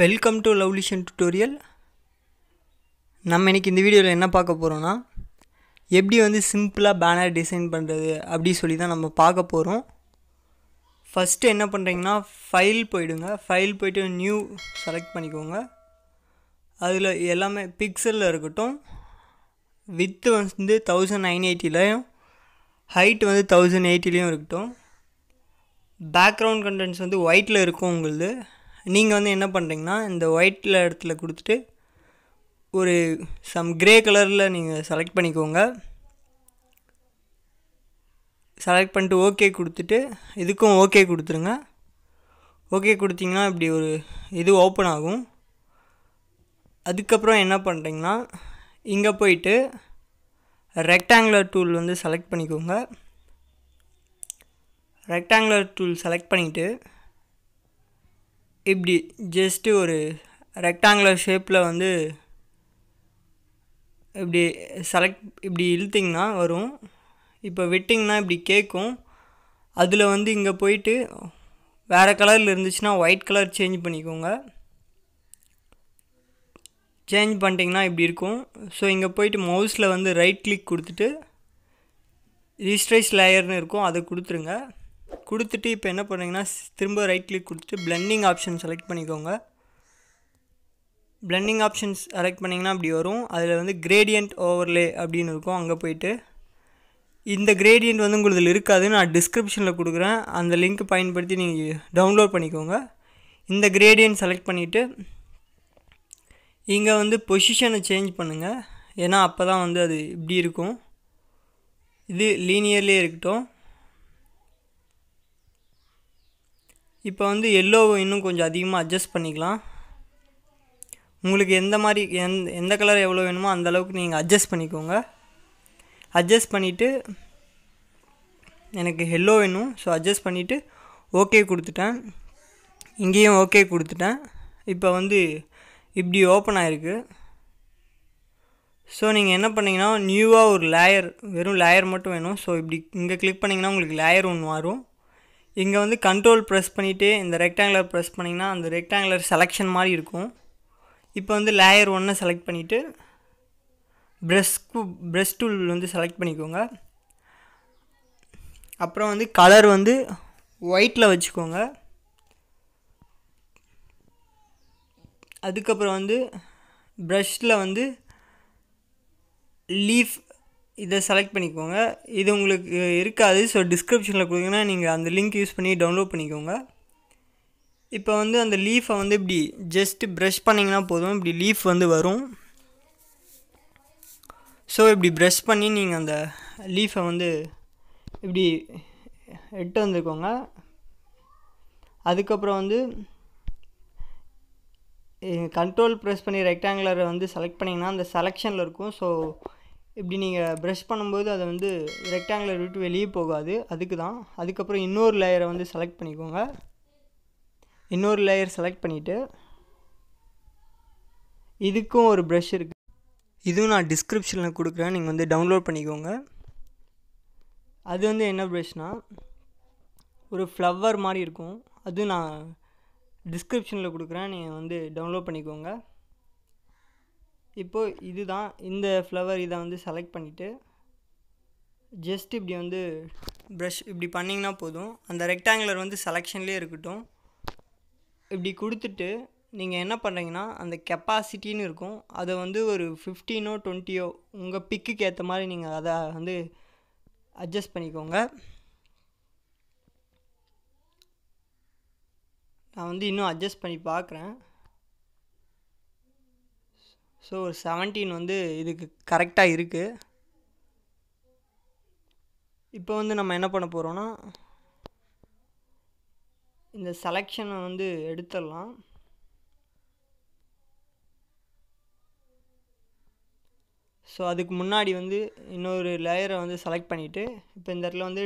welcome to லவ்லிஷன் tutorial நம்ம இன்றைக்கி இந்த வீடியோவில் என்ன பார்க்க போகிறோன்னா எப்படி வந்து சிம்பிளாக பேனர் டிசைன் பண்ணுறது அப்படி சொல்லி தான் நம்ம பார்க்க போகிறோம் ஃபஸ்ட்டு என்ன பண்ணுறீங்கன்னா ஃபைல் போயிடுங்க ஃபைல் போய்ட்டு நியூ செலக்ட் பண்ணிக்கோங்க அதில் எல்லாமே பிக்சலில் இருக்கட்டும் வித்து வந்து தௌசண்ட் நைன் எயிட்டிலையும் ஹைட் வந்து தௌசண்ட் எயிட்டிலையும் இருக்கட்டும் பேக்ரவுண்ட் கண்டென்ட்ஸ் வந்து ஒயிட்டில் இருக்கும் உங்களது நீங்கள் வந்து என்ன பண்ணுறீங்கன்னா இந்த ஒயிட்டில் இடத்துல கொடுத்துட்டு ஒரு சம் க்ரே கலரில் நீங்கள் செலக்ட் பண்ணிக்கோங்க செலக்ட் பண்ணிட்டு ஓகே கொடுத்துட்டு இதுக்கும் ஓகே கொடுத்துருங்க ஓகே கொடுத்தீங்கன்னா இப்படி ஒரு இது ஓப்பன் ஆகும் அதுக்கப்புறம் என்ன பண்ணுறீங்கன்னா இங்கே போயிட்டு ரெக்டாங்குலர் டூல் வந்து செலக்ட் பண்ணிக்கோங்க ரெக்டாங்குலர் டூல் செலக்ட் பண்ணிவிட்டு இப்படி ஜஸ்ட்டு ஒரு ரெக்டாங்குலர் ஷேப்பில் வந்து இப்படி செலக்ட் இப்படி இழுத்திங்கன்னா வரும் இப்போ விட்டிங்கன்னா இப்படி கேட்கும் அதில் வந்து இங்கே போயிட்டு வேறு கலரில் இருந்துச்சுன்னா ஒயிட் கலர் சேஞ்ச் பண்ணிக்கோங்க சேஞ்ச் பண்ணிட்டிங்கன்னா இப்படி இருக்கும் ஸோ இங்கே போயிட்டு மவுஸில் வந்து ரைட் கிளிக் கொடுத்துட்டு ரிஸ்ட்ரைஸ் லேயர்னு இருக்கும் அதை கொடுத்துருங்க கொடுத்துட்டு இப்போ என்ன பண்ணுறீங்கன்னா திரும்ப ரைட் கிளிக் கொடுத்துட்டு பிளெண்டிங் ஆப்ஷன் செலக்ட் பண்ணிக்கோங்க பிளெண்டிங் ஆப்ஷன்ஸ் செலக்ட் பண்ணிங்கன்னா அப்படி வரும் அதில் வந்து கிரேடியண்ட் ஓவர்லே அப்படின்னு இருக்கும் அங்கே போயிட்டு இந்த கிரேடியண்ட் வந்து உங்களுக்கு இருக்காது நான் டிஸ்கிரிப்ஷனில் கொடுக்குறேன் அந்த லிங்க் பயன்படுத்தி நீங்கள் டவுன்லோட் பண்ணிக்கோங்க இந்த கிரேடியன்ட் செலக்ட் பண்ணிவிட்டு இங்கே வந்து பொசிஷனை சேஞ்ச் பண்ணுங்கள் ஏன்னா அப்போ தான் வந்து அது இப்படி இருக்கும் இது லீனியர்லேயே இருக்கட்டும் இப்போ வந்து எல்லோவை இன்னும் கொஞ்சம் அதிகமாக அட்ஜஸ்ட் பண்ணிக்கலாம் உங்களுக்கு எந்த மாதிரி எந்த எந்த கலர் எவ்வளோ வேணுமோ அந்தளவுக்கு நீங்கள் அட்ஜஸ்ட் பண்ணிக்கோங்க அட்ஜஸ்ட் பண்ணிவிட்டு எனக்கு ஹெல்லோ வேணும் ஸோ அட்ஜஸ்ட் பண்ணிவிட்டு ஓகே கொடுத்துட்டேன் இங்கேயும் ஓகே கொடுத்துட்டேன் இப்போ வந்து இப்படி ஓப்பன் ஆகிருக்கு ஸோ நீங்கள் என்ன பண்ணிங்கன்னா நியூவாக ஒரு லேயர் வெறும் லேயர் மட்டும் வேணும் ஸோ இப்படி இங்கே கிளிக் பண்ணிங்கன்னா உங்களுக்கு லேயர் ஒன்று வரும் இங்கே வந்து கண்ட்ரோல் ப்ரெஸ் பண்ணிவிட்டு இந்த ரெக்டாங்குலர் ப்ரெஸ் பண்ணிங்கன்னா அந்த ரெக்டாங்குலர் செலெக்ஷன் மாதிரி இருக்கும் இப்போ வந்து லேயர் ஒன்னை செலக்ட் பண்ணிவிட்டு கு ப்ரெஷ் டூல் வந்து செலக்ட் பண்ணிக்கோங்க அப்புறம் வந்து கலர் வந்து ஒயிட்டில் வச்சுக்கோங்க அதுக்கப்புறம் வந்து ப்ரெஷில் வந்து லீஃப் இதை செலக்ட் பண்ணிக்கோங்க இது உங்களுக்கு இருக்காது ஸோ டிஸ்கிரிப்ஷனில் கொடுங்கன்னா நீங்கள் அந்த லிங்க் யூஸ் பண்ணி டவுன்லோட் பண்ணிக்கோங்க இப்போ வந்து அந்த லீஃபை வந்து இப்படி ஜஸ்ட்டு ப்ரஷ் பண்ணிங்கன்னா போதும் இப்படி லீஃப் வந்து வரும் ஸோ இப்படி ப்ரஷ் பண்ணி நீங்கள் அந்த லீஃபை வந்து இப்படி எட்டு வந்துக்கோங்க அதுக்கப்புறம் வந்து கண்ட்ரோல் ப்ரெஸ் பண்ணி ரெக்டாங்குலரை வந்து செலக்ட் பண்ணிங்கன்னா அந்த செலெக்ஷனில் இருக்கும் ஸோ இப்படி நீங்கள் ப்ரஷ் பண்ணும்போது அதை வந்து ரெக்டாங்குலர் விட்டு வெளியே போகாது அதுக்கு தான் அதுக்கப்புறம் இன்னொரு லேயரை வந்து செலக்ட் பண்ணிக்கோங்க இன்னொரு லேயர் செலக்ட் பண்ணிவிட்டு இதுக்கும் ஒரு ப்ரஷ் இருக்குது இதுவும் நான் டிஸ்கிரிப்ஷனில் கொடுக்குறேன் நீங்கள் வந்து டவுன்லோட் பண்ணிக்கோங்க அது வந்து என்ன ப்ரஷ்னால் ஒரு ஃப்ளவர் மாதிரி இருக்கும் அதுவும் நான் டிஸ்கிரிப்ஷனில் கொடுக்குறேன் நீங்கள் வந்து டவுன்லோட் பண்ணிக்கோங்க இப்போது இதுதான் இந்த ஃப்ளவர் இதை வந்து செலக்ட் பண்ணிவிட்டு ஜஸ்ட் இப்படி வந்து ப்ரஷ் இப்படி பண்ணிங்கன்னா போதும் அந்த ரெக்டாங்குலர் வந்து செலெக்ஷன்லேயே இருக்கட்டும் இப்படி கொடுத்துட்டு நீங்கள் என்ன பண்ணுறீங்கன்னா அந்த கெப்பாசிட்டின்னு இருக்கும் அதை வந்து ஒரு ஃபிஃப்டீனோ டுவெண்ட்டியோ உங்கள் பிக்குக்கு ஏற்ற மாதிரி நீங்கள் அதை வந்து அட்ஜஸ்ட் பண்ணிக்கோங்க நான் வந்து இன்னும் அட்ஜஸ்ட் பண்ணி பார்க்குறேன் ஸோ ஒரு செவன்டீன் வந்து இதுக்கு கரெக்டாக இருக்குது இப்போ வந்து நம்ம என்ன பண்ண போகிறோன்னா இந்த செலெக்ஷனை வந்து எடுத்துடலாம் ஸோ அதுக்கு முன்னாடி வந்து இன்னொரு லேயரை வந்து செலக்ட் பண்ணிவிட்டு இப்போ இந்த இடத்துல வந்து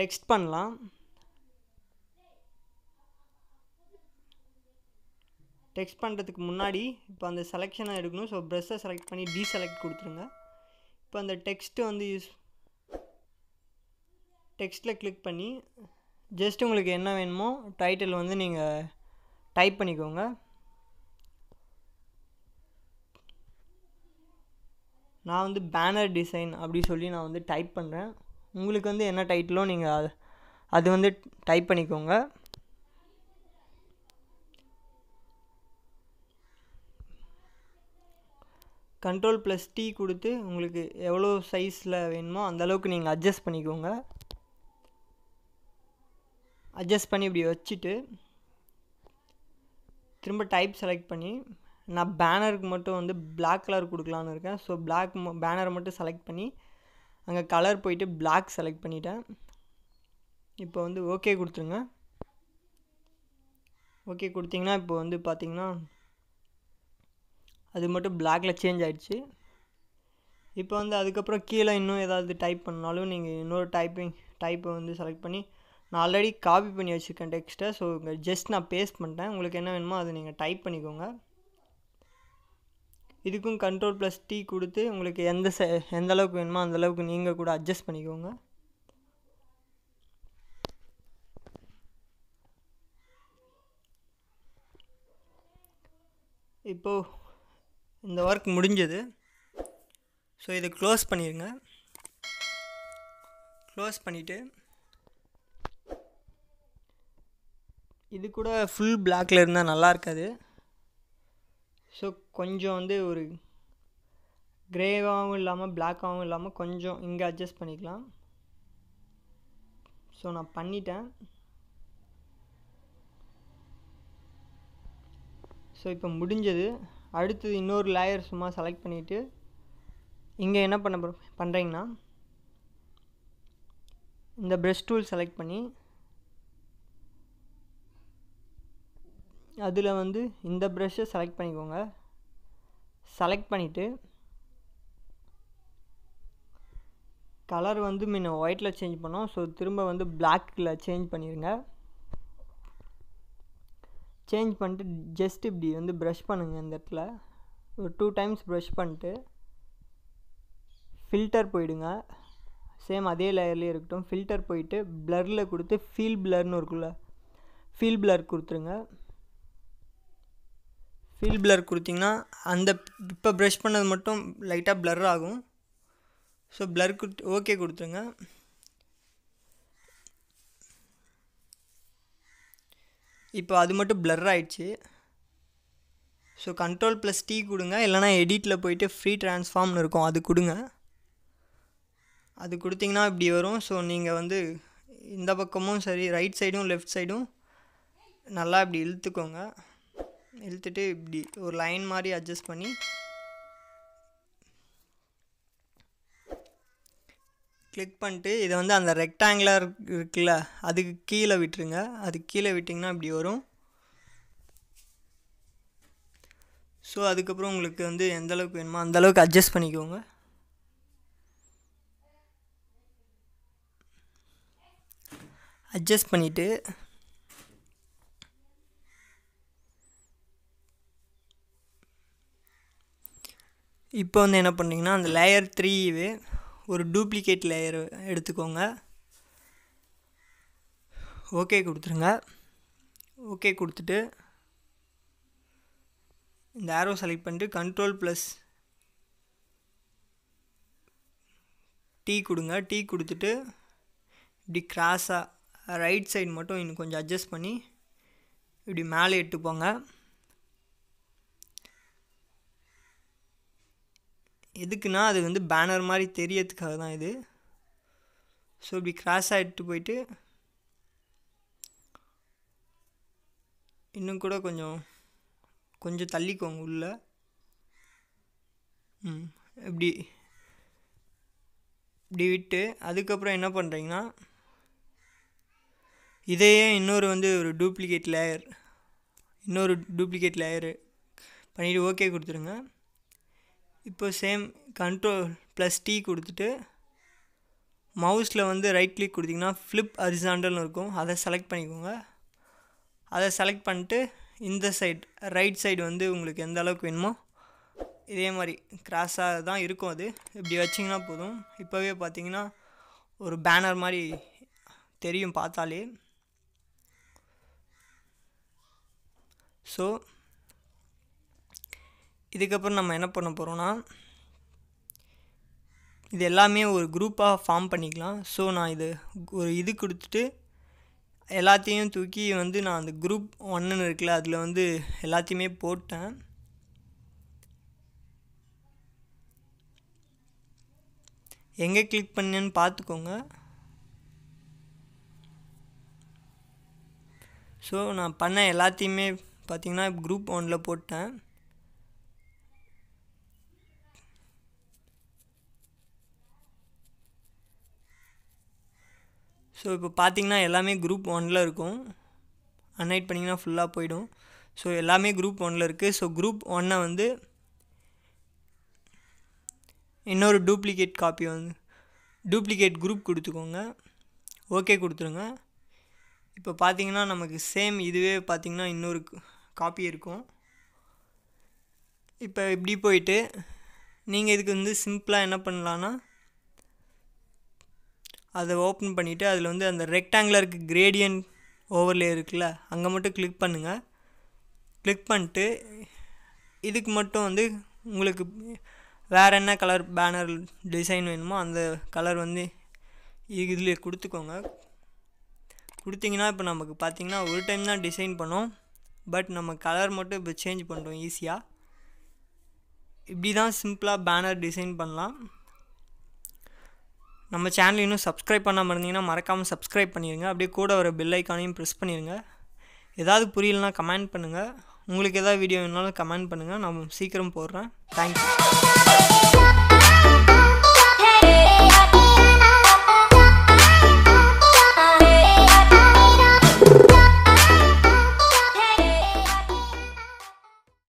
டெக்ஸ்ட் பண்ணலாம் டெக்ஸ்ட் பண்ணுறதுக்கு முன்னாடி இப்போ அந்த செலெக்ஷனை எடுக்கணும் ஸோ ப்ரெஷ்ஷை செலக்ட் பண்ணி டீசெலக்ட் கொடுத்துருங்க இப்போ அந்த டெக்ஸ்ட்டு வந்து யூஸ் டெக்ஸ்ட்டில் கிளிக் பண்ணி ஜஸ்ட் உங்களுக்கு என்ன வேணுமோ டைட்டில் வந்து நீங்கள் டைப் பண்ணிக்கோங்க நான் வந்து பேனர் டிசைன் அப்படி சொல்லி நான் வந்து டைப் பண்ணுறேன் உங்களுக்கு வந்து என்ன டைட்டிலோ நீங்கள் அது வந்து டைப் பண்ணிக்கோங்க கண்ட்ரோல் ப்ளஸ் டி கொடுத்து உங்களுக்கு எவ்வளோ சைஸில் வேணுமோ அந்தளவுக்கு நீங்கள் அட்ஜஸ்ட் பண்ணிக்கோங்க அட்ஜஸ்ட் பண்ணி இப்படி வச்சுட்டு திரும்ப டைப் செலக்ட் பண்ணி நான் பேனருக்கு மட்டும் வந்து பிளாக் கலர் கொடுக்கலான்னு இருக்கேன் ஸோ பிளாக் பேனரை மட்டும் செலக்ட் பண்ணி அங்கே கலர் போயிட்டு பிளாக் செலக்ட் பண்ணிட்டேன் இப்போ வந்து ஓகே கொடுத்துருங்க ஓகே கொடுத்தீங்கன்னா இப்போ வந்து பார்த்திங்கன்னா அது மட்டும் பிளாக்ல சேஞ்ச் ஆகிடுச்சு இப்போ வந்து அதுக்கப்புறம் கீழே இன்னும் ஏதாவது டைப் பண்ணாலும் நீங்கள் இன்னொரு டைப்பிங் டைப்பை வந்து செலக்ட் பண்ணி நான் ஆல்ரெடி காப்பி பண்ணி வச்சுருக்கேன் டெக்ஸ்ட்டை ஸோ இங்கே ஜஸ்ட் நான் பேஸ்ட் பண்ணிட்டேன் உங்களுக்கு என்ன வேணுமோ அதை நீங்கள் டைப் பண்ணிக்கோங்க இதுக்கும் கண்ட்ரோல் ப்ளஸ் டீ கொடுத்து உங்களுக்கு எந்த ச எந்த அளவுக்கு வேணுமோ அந்தளவுக்கு நீங்கள் கூட அட்ஜஸ்ட் பண்ணிக்கோங்க இப்போது இந்த ஒர்க் முடிஞ்சது ஸோ இதை க்ளோஸ் பண்ணிடுங்க க்ளோஸ் பண்ணிவிட்டு இது கூட ஃபுல் பிளாக்கில் இருந்தால் நல்லா இருக்காது ஸோ கொஞ்சம் வந்து ஒரு க்ரேவாகவும் இல்லாமல் பிளாக்காகவும் இல்லாமல் கொஞ்சம் இங்கே அட்ஜஸ்ட் பண்ணிக்கலாம் ஸோ நான் பண்ணிட்டேன் ஸோ இப்போ முடிஞ்சது அடுத்தது இன்னொரு லேயர் சும்மா செலக்ட் பண்ணிவிட்டு இங்கே என்ன பண்ண பண்ணுறீங்கன்னா இந்த ப்ரெஷ் டூல் செலக்ட் பண்ணி அதில் வந்து இந்த ப்ரெஷ்ஷை செலக்ட் பண்ணிக்கோங்க செலக்ட் பண்ணிவிட்டு கலர் வந்து முன்ன ஒயிட்டில் சேஞ்ச் பண்ணோம் ஸோ திரும்ப வந்து பிளாக்கில் சேஞ்ச் பண்ணிடுங்க சேஞ்ச் பண்ணிட்டு ஜஸ்ட் இப்படி வந்து ப்ரஷ் பண்ணுங்கள் இந்த இடத்துல ஒரு டூ டைம்ஸ் ப்ரஷ் பண்ணிட்டு ஃபில்டர் போயிடுங்க சேம் அதே லேயர்லேயே இருக்கட்டும் ஃபில்டர் போயிட்டு ப்ளரில் கொடுத்து ஃபீல் ப்ளர்னு இருக்குல்ல ஃபீல் ப்ளர் கொடுத்துருங்க ஃபீல் ப்ளர் கொடுத்திங்கன்னா அந்த இப்போ ப்ரஷ் பண்ணது மட்டும் லைட்டாக ப்ளர் ஆகும் ஸோ ப்ளர் கொடுத்து ஓகே கொடுத்துருங்க இப்போ அது மட்டும் பிளர் ஆயிடுச்சு ஸோ கண்ட்ரோல் ப்ளஸ் டி கொடுங்க இல்லைனா எடிட்டில் போயிட்டு ஃப்ரீ ட்ரான்ஸ்ஃபார்ம்னு இருக்கும் அது கொடுங்க அது கொடுத்திங்கன்னா இப்படி வரும் ஸோ நீங்கள் வந்து இந்த பக்கமும் சரி ரைட் சைடும் லெஃப்ட் சைடும் நல்லா இப்படி இழுத்துக்கோங்க இழுத்துட்டு இப்படி ஒரு லைன் மாதிரி அட்ஜஸ்ட் பண்ணி கிளிக் பண்ணிட்டு இதை வந்து அந்த ரெக்டாங்குலர் இருக்குல்ல அதுக்கு கீழே விட்டுருங்க அதுக்கு கீழே விட்டிங்கன்னா இப்படி வரும் ஸோ அதுக்கப்புறம் உங்களுக்கு வந்து எந்த அளவுக்கு வேணுமோ அந்தளவுக்கு அட்ஜஸ்ட் பண்ணிக்கோங்க அட்ஜஸ்ட் பண்ணிவிட்டு இப்போ வந்து என்ன பண்ணுறீங்கன்னா அந்த லேயர் த்ரீ ஒரு டூப்ளிகேட் லேயர் எடுத்துக்கோங்க ஓகே கொடுத்துருங்க ஓகே கொடுத்துட்டு இந்த ஆரோ செலக்ட் பண்ணிட்டு கண்ட்ரோல் ப்ளஸ் டீ கொடுங்க டீ கொடுத்துட்டு இப்படி கிராஸாக ரைட் சைடு மட்டும் இன்னும் கொஞ்சம் அட்ஜஸ்ட் பண்ணி இப்படி மேலே எட்டுப்போங்க போங்க எதுக்குன்னா அது வந்து பேனர் மாதிரி தெரியறதுக்காக தான் இது ஸோ இப்படி கிராஸ் ஆகிட்டு போயிட்டு இன்னும் கூட கொஞ்சம் கொஞ்சம் தள்ளிக்கோங்க உள்ளே ம் இப்படி இப்படி விட்டு அதுக்கப்புறம் என்ன பண்ணுறீங்கன்னா இதையே இன்னொரு வந்து ஒரு டூப்ளிகேட் லேயர் இன்னொரு டூப்ளிகேட் லேயரு பண்ணிவிட்டு ஓகே கொடுத்துருங்க இப்போ சேம் கண்ட்ரோல் ப்ளஸ் டி கொடுத்துட்டு மவுஸில் வந்து ரைட் கிளிக் கொடுத்திங்கன்னா ஃப்ளிப் அரிசாண்டல்னு இருக்கும் அதை செலக்ட் பண்ணிக்கோங்க அதை செலக்ட் பண்ணிட்டு இந்த சைட் ரைட் சைடு வந்து உங்களுக்கு எந்த அளவுக்கு வேணுமோ இதே மாதிரி கிராஸாக தான் இருக்கும் அது இப்படி வச்சிங்கன்னா போதும் இப்போவே பார்த்தீங்கன்னா ஒரு பேனர் மாதிரி தெரியும் பார்த்தாலே ஸோ இதுக்கப்புறம் நம்ம என்ன பண்ண போகிறோன்னா இது எல்லாமே ஒரு குரூப்பாக ஃபார்ம் பண்ணிக்கலாம் ஸோ நான் இது ஒரு இது கொடுத்துட்டு எல்லாத்தையும் தூக்கி வந்து நான் அந்த குரூப் ஒன்றுன்னு இருக்குல்ல அதில் வந்து எல்லாத்தையுமே போட்டேன் எங்கே கிளிக் பண்ணேன்னு பார்த்துக்கோங்க ஸோ நான் பண்ண எல்லாத்தையுமே பார்த்திங்கன்னா குரூப் ஒனில் போட்டேன் ஸோ இப்போ பார்த்திங்கன்னா எல்லாமே குரூப் ஒனில் இருக்கும் அன்ஹைட் பண்ணிங்கன்னா ஃபுல்லாக போயிடும் ஸோ எல்லாமே குரூப் ஒனில் இருக்குது ஸோ குரூப் ஒன்னை வந்து இன்னொரு டூப்ளிகேட் காப்பி வந்து டூப்ளிகேட் குரூப் கொடுத்துக்கோங்க ஓகே கொடுத்துருங்க இப்போ பார்த்தீங்கன்னா நமக்கு சேம் இதுவே பார்த்திங்கன்னா இன்னொரு காப்பி இருக்கும் இப்போ இப்படி போயிட்டு நீங்கள் இதுக்கு வந்து சிம்பிளாக என்ன பண்ணலான்னா அதை ஓப்பன் பண்ணிவிட்டு அதில் வந்து அந்த ரெக்டாங்குலருக்கு கிரேடியன்ட் ஓவர்லே இருக்குல்ல அங்கே மட்டும் கிளிக் பண்ணுங்கள் கிளிக் பண்ணிட்டு இதுக்கு மட்டும் வந்து உங்களுக்கு வேறு என்ன கலர் பேனர் டிசைன் வேணுமோ அந்த கலர் வந்து இதில் கொடுத்துக்கோங்க கொடுத்தீங்கன்னா இப்போ நமக்கு பார்த்தீங்கன்னா ஒரு டைம் தான் டிசைன் பண்ணோம் பட் நம்ம கலர் மட்டும் இப்போ சேஞ்ச் பண்ணுறோம் ஈஸியாக இப்படி தான் சிம்பிளாக பேனர் டிசைன் பண்ணலாம் நம்ம சேனல் இன்னும் சப்ஸ்கிரைப் பண்ணாமல் இருந்தீங்கன்னா மறக்காமல் சப்ஸ்கிரைப் பண்ணிடுங்க அப்படியே கூட ஒரு பெல் ஐக்கானையும் ப்ரெஸ் பண்ணிடுங்க ஏதாவது புரியலனா கமெண்ட் பண்ணுங்கள் உங்களுக்கு எதாவது வீடியோ வேணுனாலும் கமெண்ட் பண்ணுங்கள் நான் சீக்கிரம் போடுறேன் தேங்க்யூ